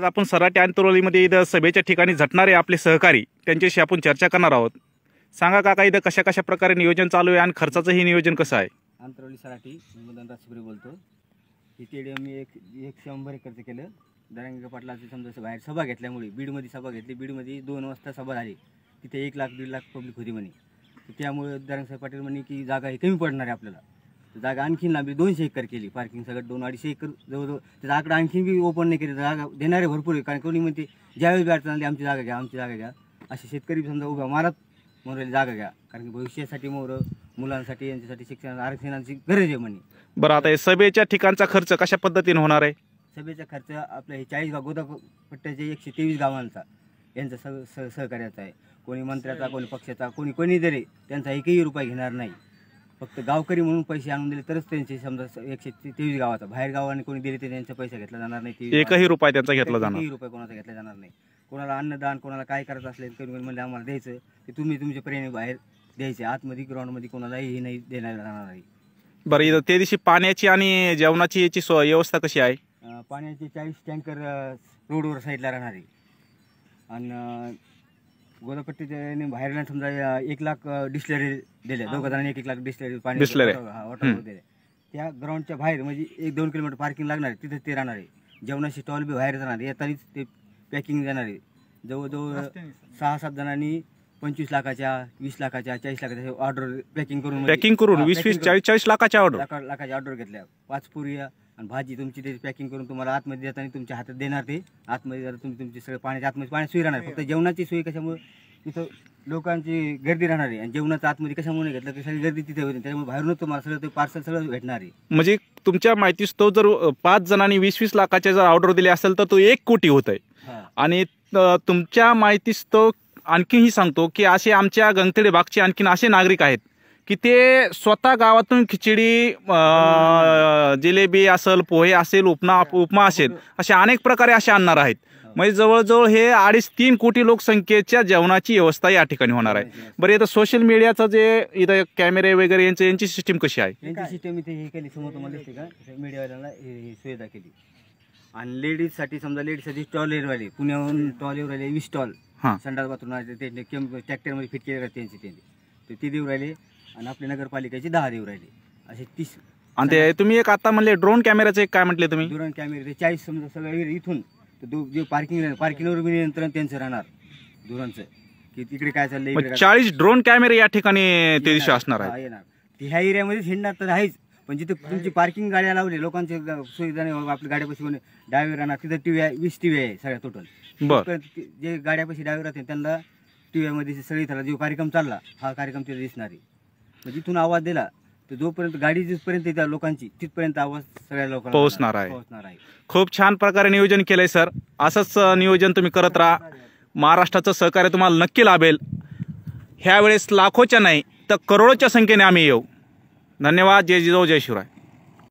आज आपण सराटे आंतरोलीमध्ये इथं सभेच्या ठिकाणी झटणारे आपले सहकारी त्यांच्याशी आपण चर्चा करणार आहोत सांगा काका इथं कशा कशा प्रकारे नियोजन चालू आहे आणि खर्चाचंही नियोजन कसं आहे आंतरवली सराठी मदन राजपुरी बोलतो ही स्टेडियम मी एक एक शंभर एकरचं केलं दरांगे पाटला समजा बाहेर सभा घेतल्यामुळे बीडमध्ये सभा घेतली बीडमध्ये दोन वाजता सभा झाली तिथे एक लाख दीड लाख पब्लिक होती म्हणे त्यामुळे दरांगसाहेब पाटील म्हणे की जागा ही कमी पडणार आहे आपल्याला जागा आणखीन लांबी दोनशे एकर केली पार्किंग सगळं दोन अडीचशे एकर जवळजवळ त्याचा आकडा आणखीन बी ओपन नाही केली जागा देणारे भरपूर आहे कारण कोणी म्हणते ज्यावेळेस अडचण आली आमची जागा घ्या आमची जागा घ्या असे शेतकरी समजा उभ्या मारत मोरली जागा घ्या कारण की भविष्यासाठी मोर मुलांसाठी यांच्यासाठी शिक्षण आरक्षणाची गरज आहे म्हणे बरं आता हे सभेच्या ठिकाणचा खर्च कशा पद्धतीने होणार आहे सभेचा खर्च आपल्या हे चाळीस गाव गोदा पट्ट्याचे एकशे तेवीस गावांचा यांचा सह सहकार्याचा आहे कोणी मंत्र्याचा कोणी पक्षाचा कोणी कोणी जरी त्यांचा एकही रुपये घेणार नाही फक्त गावकरी म्हणून पैसे आणून दिले तरच त्यांचे समजा एकशे तेवीस गावाचा बाहेर गावाने कोणी दिले ते त्यांचा पैसा घेतला जाणार नाही एकही रुपये त्यांचा घेतला जाणार नाही रुपये कोणाचा घेतला जाणार नाही कोणाला अन्नदान कोणाला काय करायचं असेल कोणी म्हणजे आम्हाला द्यायचं ते तुम्ही तुमचे प्रेमी बाहेर द्यायचे आतमध्ये ग्राउंडमध्ये कोणालाही हे नाही देण्यात जाणार नाही बरं ते दिवशी पाण्याची आणि जेवणाची याची व्यवस्था कशी आहे पाण्याचे चाळीस टँकर रोडवर साईडला राहणार आहे आणि गोदापट्टीच्या बाहेर समजा एक लाख डिस्लरी दिल्या दोघ जणांनी एक एक लाख डिस्लरी पाणी दिले त्या ग्राउंडच्या बाहेर म्हणजे एक दोन किलोमीटर पार्किंग लागणार आहे तिथे ते राहणार आहे जेवणाची स्टॉल बी बाहेर जाणार येतानीच ते पॅकिंग जाणार आहे जवळजवळ सहा सात जणांनी पंचवीस लाखाच्या वीस लाखाच्या चाळीस लाखाच्या ऑर्डर पॅकिंग करून पॅकिंग म्हणजे करून वीस वीस चाळीस चाळीस लाखाच्या ऑर्डर लाखाच्या ऑर्डर घेतल्या पाच पुरी आणि भाजी तुमची ते पॅकिंग करून तुम्हाला आतमध्ये आणि तुमच्या हातात देणार ते आतमध्ये जर तुम्ही तुमचे सगळे पाण्याच्या आतमध्ये पाणी सोयी राहणार फक्त जेवणाची सोय कशामुळे तिथं लोकांची गर्दी राहणार आहे आणि जेवणाचा आतमध्ये कशामुळे घेतलं की सगळी गर्दी तिथे होती त्यामुळे बाहेरूनच तुम्हाला सगळं ते पार्सल सगळं भेटणार आहे म्हणजे तुमच्या माहितीस तो जर पाच जणांनी वीस वीस लाखाच्या जर ऑर्डर दिली असेल तर तो एक कोटी होत आहे आणि तुमच्या माहितीस तो आणखीही सांगतो की असे आमच्या गंगतेडे भागचे आणखीन असे नागरिक आहेत की ते स्वतः गावातून खिचडी जिलेबी असेल पोहे असेल उपमा उपमा असेल असे अनेक प्रकारे असे आणणार आहेत म्हणजे जवळजवळ हे अडीच तीन कोटी लोकसंख्येच्या जेवणाची व्यवस्था या ठिकाणी होणार आहे बरं इथं सोशल मीडियाचं जे इथं कॅमेरे वगैरे यांचे यांची सिस्टीम कशी आहे यांची सिस्टीम इथे समोर तुम्हाला सुविधा केली आणि लेडीजसाठी समजा लेडीजसाठी स्टॉल एरवाले पुण्याहून स्टॉल एरवाले वीस हां संडास बाथरूम आहे केम ट्रॅक्टरमध्ये फिट केले त्यांचे त्यांचे ते देऊ राहिले आणि आपल्या नगरपालिकेचे दहा देऊ राहिले असे तीस आणि ते तुम्ही एक आता म्हणले ड्रोन कॅमेराचे काय म्हटले तुम्ही ड्रोन कॅमेरे चाळीस समजा सगळं इथून जे पार्किंग पार्किंगवर नियंत्रण त्यांचं राहणार ड्रोनचं की तिकडे काय चाललंय चाळीस ड्रोन कॅमेरे या ठिकाणी ते दिवशी असणार आहे ह्या एरियामध्येच हिंडणार तर आहेच पण जिथे तुमची पार्किंग गाड्या लावली लोकांची सुविधा नाही आपल्या गाड्यापाशी डायव्हर आणा तिथं टी व्ही वीस टीव्ही आहे सगळ्या टोटल जे गाड्यापाशी डायव्हर राहते त्यांना टी मध्ये सगळी झाला जो कार्यक्रम चालला हा कार्यक्रम तिथे दिसणार आहे जिथून आवाज दिला तर जोपर्यंत गाडी जिथपर्यंत येतात लोकांची तिथपर्यंत आवाज सगळ्या लोकांना पोहोचणार आहे पोहोचणार आहे खूप छान प्रकारे नियोजन केलंय सर असंच नियोजन तुम्ही करत राहा महाराष्ट्राचं सहकार्य तुम्हाला नक्की लाभेल ह्यावेळेस लाखोच्या नाही तर करोडोच्या संख्येने आम्ही येऊ धन्यवाद जय जिदो जय शिवराय